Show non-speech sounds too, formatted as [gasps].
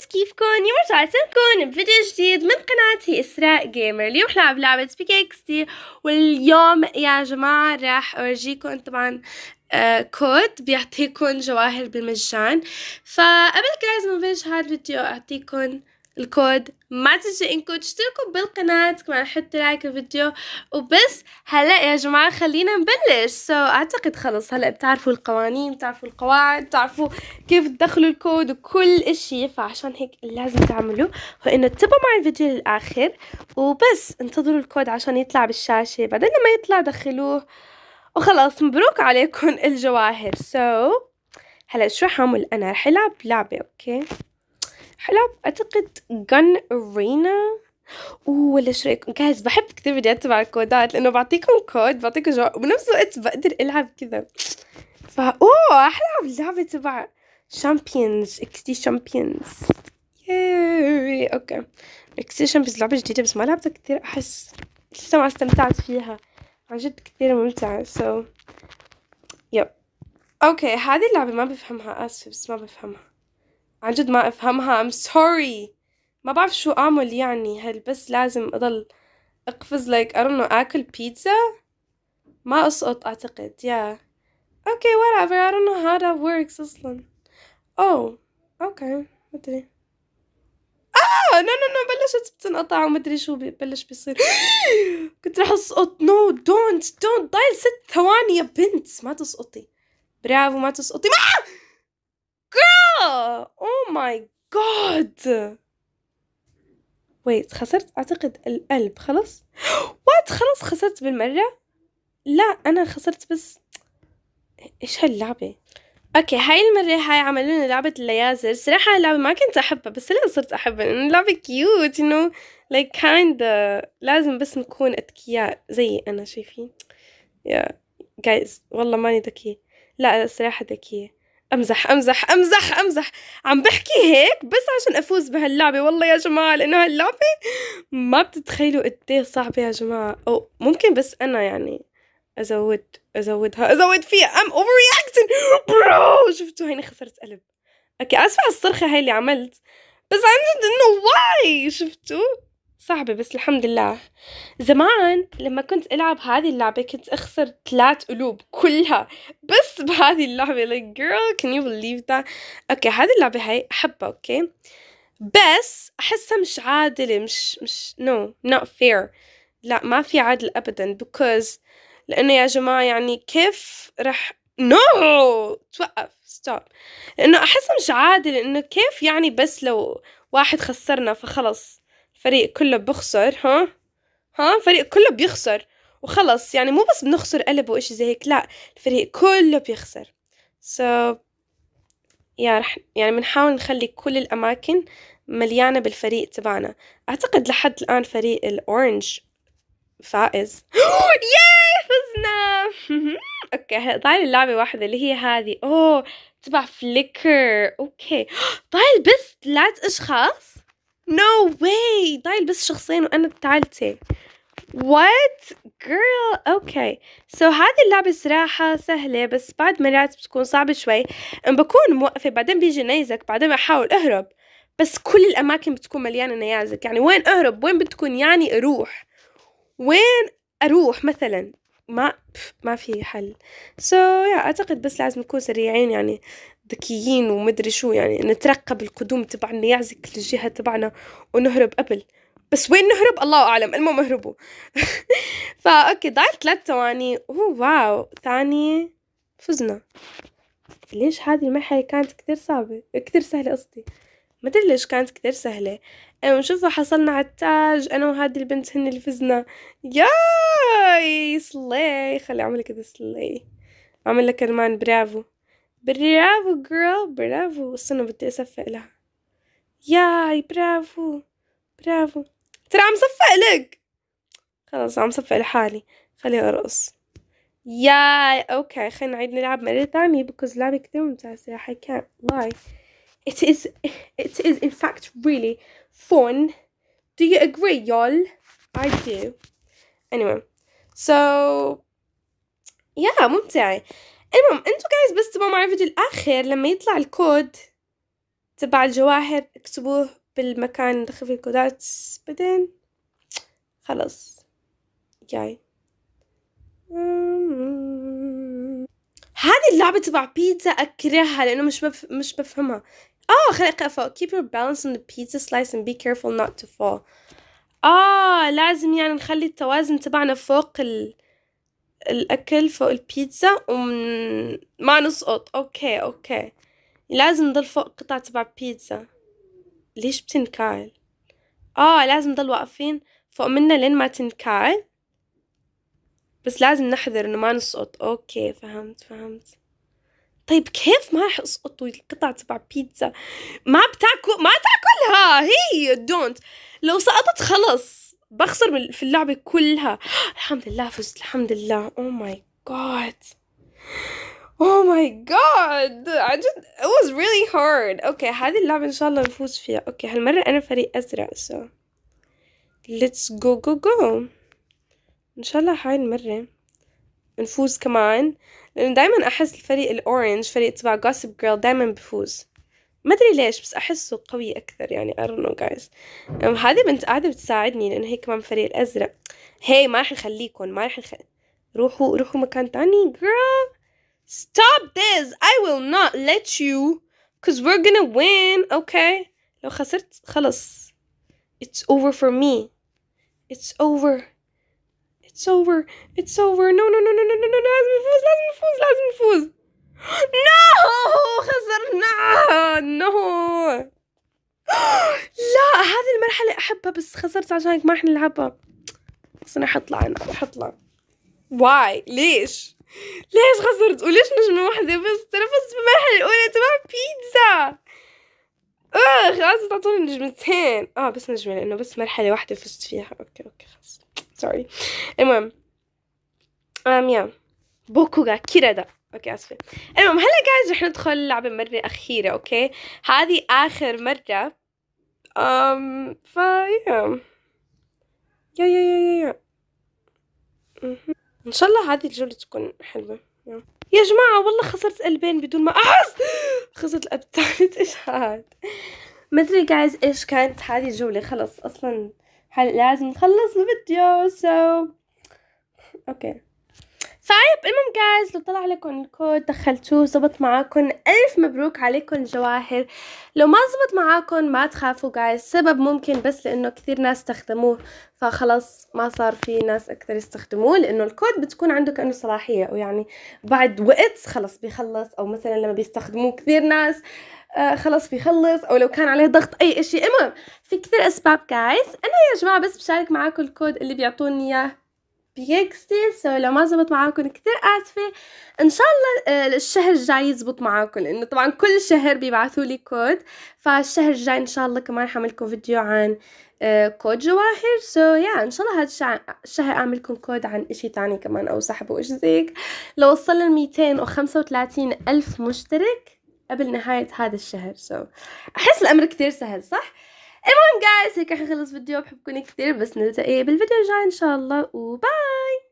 بس كيفكم يوم رجعت لكم بفيديو جديد من قناتي اسراء جيمر اليوم رح نلعب لعبة بيكيكستي واليوم يا جماعة راح اورجيكم طبعا آه، كود بيعطيكم جواهر بالمجان فقبل كل لازم بلش هذا الفيديو اعطيكم الكود ما تنسوا انكم تشتركوا بالقناة كمان حطوا لايك الفيديو وبس هلا يا جماعة خلينا نبلش سو so, اعتقد خلص هلا بتعرفوا القوانين بتعرفوا القواعد بتعرفوا كيف تدخلوا الكود وكل اشي فعشان هيك لازم تعملوه هو انه تبقوا مع الفيديو للاخر وبس انتظروا الكود عشان يطلع بالشاشة بعدين لما يطلع دخلوه وخلاص مبروك عليكم [laughs] الجواهر سو so, هلا شو حعمل انا رح العب لعبة اوكي okay? حلب اعتقد جن رينا اوه ولا ايش رايكم جايز بحب كثير فيديوهات تبع الكودات لانه بعطيكم كود بعطيكم جواب وبنفس الوقت بقدر العب كذا فا اوه احلى لعبة تبع شامبيونز اكستي شامبيونز ياي اوكي اكستي شامبيونز لعبة جديدة بس ما لعبتها كثير احس لسه ما استمتعت فيها عن جد كثير ممتعة سو so. يب اوكي هذه اللعبة ما بفهمها اسف بس ما بفهمها عن جد ما افهمها I'm sorry ما بعرف شو اعمل يعني هل بس لازم اضل اقفز like I don't know اكل بيتزا ما اسقط اعتقد يا اوكي whatever I don't know how that works اصلا oh, او اوكي مدري اه نو نو نو بلشت بتنقطع ومدري شو ببلش بيصير [gasps] كنت رح اسقط نو دونت دونت ضايل ست ثواني يا بنت ما تسقطي برافو ما تسقطي ما اه او ماي جاد ويت خسرت اعتقد القلب خلاص وات خلاص خسرت بالمره لا انا خسرت بس ايش هاللعبه اوكي هاي المره هاي عملوا لنا لعبه الليازر صراحه اللعبه ما كنت احبها بس هلا صرت احبها لانه اللعبه كيوت انه لايك كايند لازم بس نكون اذكياء زي انا شايفين يا yeah. جايز والله ماني ذكيه لا الصراحه ذكيه امزح امزح امزح امزح عم بحكي هيك بس عشان افوز بهاللعبه والله يا جماعه لانه هاللعبه ما بتتخيلوا قد إيه صعبه يا جماعه او ممكن بس انا يعني ازود ازودها ازود فيها ام اوفر رياكتن برو شفتوا هيني خسرت قلب اوكي اسفه على الصرخه هاي اللي عملت بس عن جد انه واي شفتوا صعبة بس الحمد لله زمان لما كنت ألعب هذه اللعبة كنت أخسر ثلاث قلوب كلها بس بهذه اللعبة like girl can you believe that أوكي هذه اللعبة هاي أحبها أوكي بس أحسها مش عادلة مش مش no not fair لا ما في عدل أبدا because لأنه يا جماعة يعني كيف رح نو no! توقف ستوب لأنه أحسها مش عادلة إنه كيف يعني بس لو واحد خسرنا فخلص فريق كله بخسر ها ها فريق كله بيخسر وخلص يعني مو بس بنخسر قلب وإشي زي هيك لا الفريق كله بيخسر so يا رح يعني بنحاول نخلي كل الأماكن مليانة بالفريق تبعنا أعتقد لحد الآن فريق الأورنج فائز [gasps] ياي فزنا [laughs] اوكي طالع اللعبة واحدة اللي هي هذه اوه تبع فليكر اوكي طالع [gasps] بس ثلاث اشخاص نو واي ضايل بس شخصين وانا الثالثه وات جيرل اوكي سو هذه اللعبة صراحة سهلة بس بعد مرات بتكون صعبة شوي ان بكون موقفة بعدين بيجي نيزك بعدين بحاول اهرب بس كل الاماكن بتكون مليانة نيازك يعني وين اهرب وين بتكون يعني اروح وين اروح مثلا ما ما في حل سو so, يا yeah, اعتقد بس لازم نكون سريعين يعني ذكيين ومدري شو يعني نترقب القدوم تبعنا يعزك للجهة تبعنا ونهرب قبل بس وين نهرب الله اعلم المهم اهربوا [laughs] فا اوكي ضاعت ثلاث ثواني اوه واو ثانية فزنا ليش هذه المرحلة كانت كتير صعبة كتير سهلة قصدي ما ادري ليش كانت كتير سهلة شوفوا حصلنا على التاج انا وهذه البنت هن اللي فزنا ياي سلاي خلي اعمل كذا سلاي اعمل لك كمان برافو Bravo, girl, bravo. Você não vai ter essa fela. ياي برافو برافو ترى عم صفقلك خلص عم صفق لحالي خليني ارقص ياي اوكي خلينا نعيد نلعب مرة ثانية because لعبة كثير ممتعة صراحة I can't lie it is it is in fact really fun do you agree y'all I do anyway so yeah ممتعة المهم انتو جايز بس تبغوا معي الفيديو الاخر لما يطلع الكود تبع الجواهر اكتبوه بالمكان دخل فيه الكودات بعدين خلص جاي هذه اللعبة تبع بيتزا أكرهها لأنه مش بف... مش بفهمها آه خليني أقرأ فوق keep your balance on the pizza slice and be careful not to fall آه لازم يعني نخلي التوازن تبعنا فوق ال... الأكل فوق البيتزا وما نسقط أوكي أوكي لازم نضل فوق قطعة تبع بيتزا ليش بتنكعل آه لازم نضل واقفين فوق منا لين ما تنكعل بس لازم نحذر إنه ما نسقط أوكي فهمت فهمت طيب كيف ما رح اسقط القطعة تبع بيتزا ما بتاكل ما تاكلها هي دونت لو سقطت خلص بخسر في اللعبة كلها الحمد لله فزت الحمد لله oh my god oh my god عن جد it was really hard okay هذه اللعبة إن شاء الله نفوز فيها okay هالمرة أنا فريق أزرق so let's go go go إن شاء الله هاي المرة نفوز كمان لأنه دايما أحس الفريق الأورنج فريق تبع gossip girl دايما بفوز ما ادري ليش بس احسه قوي اكثر يعني I don't know guys هذه بنت قاعده بتساعدني لانه هي كمان فريق الازرق هي hey, ما رح نخليكم ما رح نخلي روحوا روحوا مكان تاني girl stop this I will not let you cause we're gonna win okay لو خسرت خلص it's over for me it's over it's over it's over no no no no no no no لازم نفوز لازم نفوز لازم نفوز نو خسرنا نو لا هذه المرحلة أحبها بس خسرت عشان هيك ما رح نلعبها بس أنا حطلع أنا حطلع واي ليش؟ ليش خسرت وليش نجمة واحدة بس أنا فزت بالمرحلة الأولى تبع بيتزا أخ لازم تعطوني نجمتين اه بس نجمة لأنه بس مرحلة واحدة فزت فيها اوكي اوكي خلص سوري المهم ام يا بوكوغا كيرادا اوكي اسفه المهم هلا جايز رح ندخل لعبه مره اخيره اوكي هذه اخر مره ام فا يا يا يا يا, يا. ان شاء الله هذه الجوله تكون حلوه يا جماعه والله خسرت قلبين بدون ما احس خسرت القلب تاعت ايش هاد ادري جايز ايش كانت هذه الجوله خلص اصلا لازم نخلص الفيديو سو so. اوكي okay. فايب المهم جايز لو طلع لكم الكود دخلتوه زبط معاكم الف مبروك عليكم الجواهر لو ما زبط معاكم ما تخافوا جايز سبب ممكن بس لانه كثير ناس استخدموه فخلص ما صار في ناس اكثر يستخدموه لانه الكود بتكون عنده كانه صلاحيه ويعني بعد وقت خلص بيخلص او مثلا لما بيستخدموه كثير ناس آه خلص بيخلص او لو كان عليه ضغط اي اشي المهم في كثير اسباب جايز انا يا جماعه بس بشارك معاكم الكود اللي بيعطوني اياه بيج ستيل سو لو ما زبط معاكم كتير اسفه ان شاء الله آه، الشهر الجاي يزبط معاكم لانه طبعا كل شهر بيبعثوا لي كود فالشهر الجاي ان شاء الله كمان حعملكم فيديو عن آه، كود جواهر سو يا yeah, ان شاء الله هذا الشهر اعملكم كود عن اشي تاني كمان او سحب وإشي زيك لو وصلنا ل 235 الف مشترك قبل نهاية هذا الشهر سو so. أحس الأمر كتير سهل صح؟ المهم جايز هيك حخلص فيديو بحبكم كثير بس نلتقي بالفيديو الجاي ان شاء الله وباي